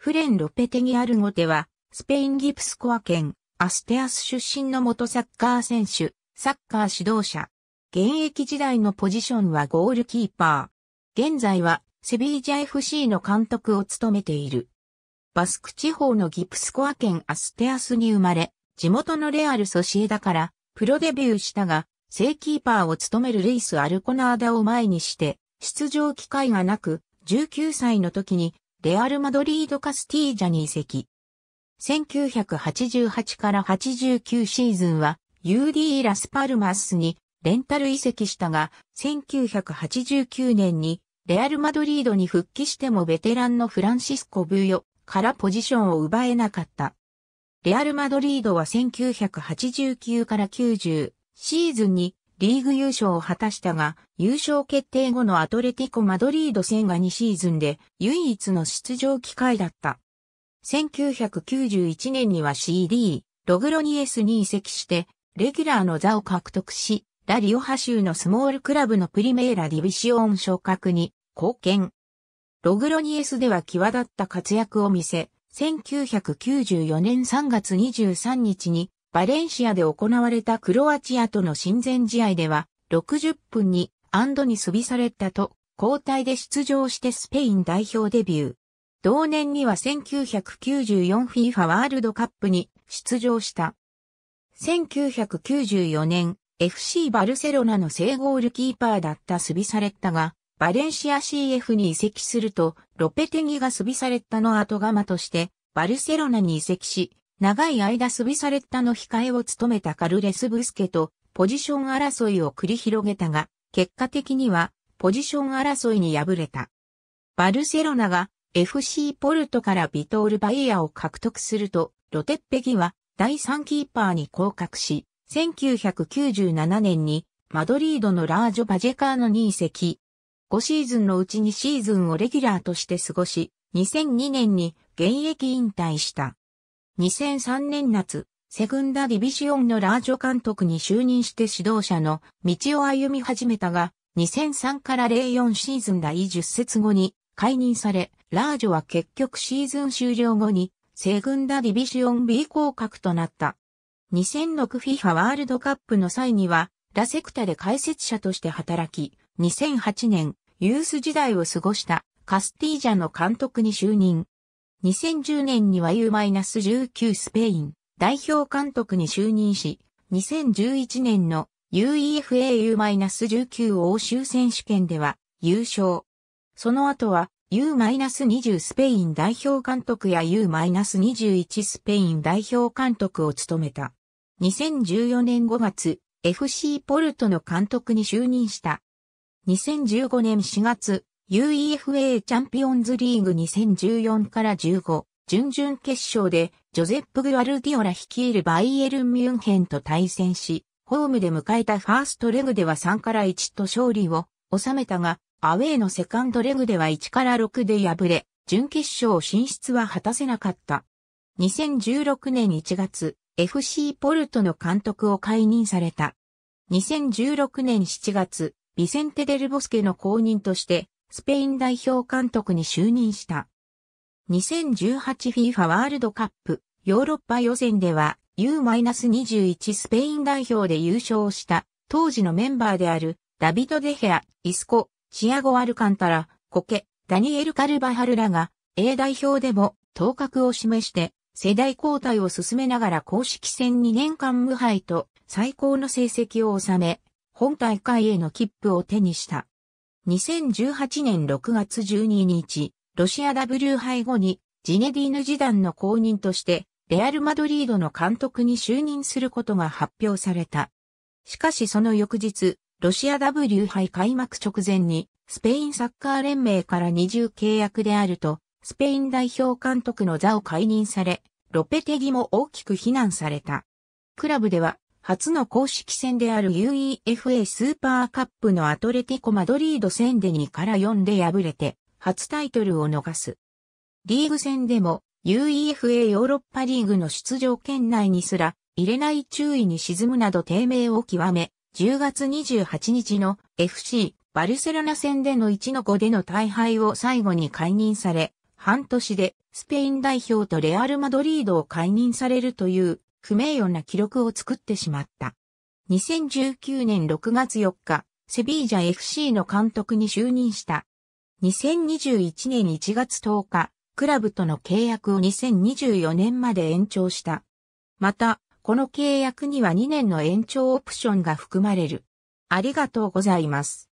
フレン・ロペテギアルゴテは、スペインギプスコア県、アステアス出身の元サッカー選手、サッカー指導者。現役時代のポジションはゴールキーパー。現在は、セビージャ FC の監督を務めている。バスク地方のギプスコア県アステアスに生まれ、地元のレアルソシエダから、プロデビューしたが、正キーパーを務めるルイス・アルコナーダを前にして、出場機会がなく、19歳の時にレアル・マドリード・カスティージャに移籍。1988から89シーズンは UD ラスパルマスにレンタル移籍したが、1989年にレアル・マドリードに復帰してもベテランのフランシスコ・ブーヨからポジションを奪えなかった。レアル・マドリードは1989から90シーズンにリーグ優勝を果たしたが、優勝決定後のアトレティコ・マドリード戦が2シーズンで唯一の出場機会だった。1991年には CD、ログロニエスに移籍して、レギュラーの座を獲得し、ラリオハ州のスモールクラブのプリメーラディビシオン昇格に貢献。ログロニエスでは際立った活躍を見せ、1994年3月23日にバレンシアで行われたクロアチアとの親善試合では、60分にアンドにスビサレッタと交代で出場してスペイン代表デビュー。同年には 1994FIFA ワールドカップに出場した。1994年、FC バルセロナの正ゴールキーパーだったスビサレッタが、バレンシア CF に移籍すると、ロペテギがスビサレッタの後釜として、バルセロナに移籍し、長い間スビサレッタの控えを務めたカルレス・ブスケとポジション争いを繰り広げたが、結果的にはポジション争いに敗れた。バルセロナが FC ポルトからビトール・バイヤーを獲得すると、ロテッペギは第3キーパーに降格し、1997年にマドリードのラージョ・バジェカーノに移籍。5シーズンのうち2シーズンをレギュラーとして過ごし、2002年に現役引退した。2003年夏、セグンダディビシオンのラージョ監督に就任して指導者の道を歩み始めたが、2003から04シーズン第10節後に解任され、ラージョは結局シーズン終了後に、セグンダディビシオン B 降格となった。2006FIFA ワールドカップの際には、ラセクタで解説者として働き、2008年、ユース時代を過ごしたカスティージャの監督に就任。2010年には U-19 スペイン代表監督に就任し、2011年の UEFAU-19 欧州選手権では優勝。その後は U-20 スペイン代表監督や U-21 スペイン代表監督を務めた。2014年5月、FC ポルトの監督に就任した。2015年4月、UEFA チャンピオンズリーグ2014から15、準々決勝で、ジョゼップ・グアルディオラ率いるバイエルン・ミュンヘンと対戦し、ホームで迎えたファーストレグでは3から1と勝利を収めたが、アウェーのセカンドレグでは1から6で敗れ、準決勝進出は果たせなかった。2016年1月、FC ポルトの監督を解任された。2016年7月、ビセンテ・デルボスケの公認として、スペイン代表監督に就任した。2018FIFA ワールドカップヨーロッパ予選では U-21 スペイン代表で優勝した当時のメンバーであるダビド・デヘア、イスコ、チアゴ・アルカンタラ、コケ、ダニエル・カルバハルらが A 代表でも頭角を示して世代交代を進めながら公式戦2年間無敗と最高の成績を収め、本大会への切符を手にした。2018年6月12日、ロシア W 杯後にジネディーヌ時代の後任として、レアル・マドリードの監督に就任することが発表された。しかしその翌日、ロシア W 杯開幕直前に、スペインサッカー連盟から二重契約であると、スペイン代表監督の座を解任され、ロペテギも大きく非難された。クラブでは、初の公式戦である UEFA スーパーカップのアトレティコ・マドリード戦で2から4で敗れて、初タイトルを逃す。リーグ戦でも UEFA ヨーロッパリーグの出場圏内にすら入れない注意に沈むなど低迷を極め、10月28日の FC バルセロナ戦での1の5での大敗を最後に解任され、半年でスペイン代表とレアル・マドリードを解任されるという不名誉な記録を作ってしまった。2019年6月4日、セビージャ FC の監督に就任した。2021年1月10日、クラブとの契約を2024年まで延長した。また、この契約には2年の延長オプションが含まれる。ありがとうございます。